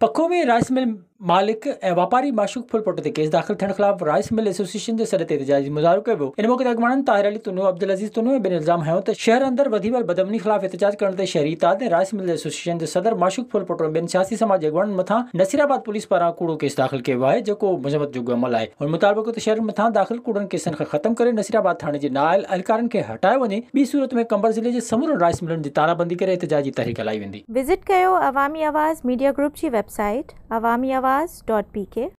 पखों में rice mill ಮಾಲೀಕ ವ್ಯಾಪಾರಿ ಮಾಶೂಕ್ ಫುಲ್ के ಕೇಸ್ ದಾಖಲ್ ಥಿಯण ख़िलाफ़ राइस मिल एसोसिएशन जे सर ते एतिजाजी मुज़ाहिरो इन मौक़े ते ताहिर अली तुनू अब्दुल अज़ीज़ तुनू बिन इल्ज़ाम हयो त शहर अंदरि वधीवल बदमनी ख़िलाफ़ एहतिजाज करण शहरी इताद राइस मिल एसोसिएशन जे सदर माशूक फुल पटो ॿियनि सियासी समाज जे अॻुवाणनि नसीराबाद पुलिस पारां कूड़ो केस दाख़िल कयो आहे जेको मज़मत जो अमल आहे हुन मुताबिक़ त शहर मथां दाख़िल कूड़नि केसनि खे ख़तमु करे नसीराबाद थाणे जे नायल अहलकारनि खे हटायो वञे ॿी सूरत में कंबर ज़िले जे समूरो राइस मिलनि जी ताराबंदी करे एहतिजाजी तहरीक हलाई वेंदी विज़िट कयो अवामी आवाज़ मीडिया ग्रुप जी website Awami Awaz Awaz dot P के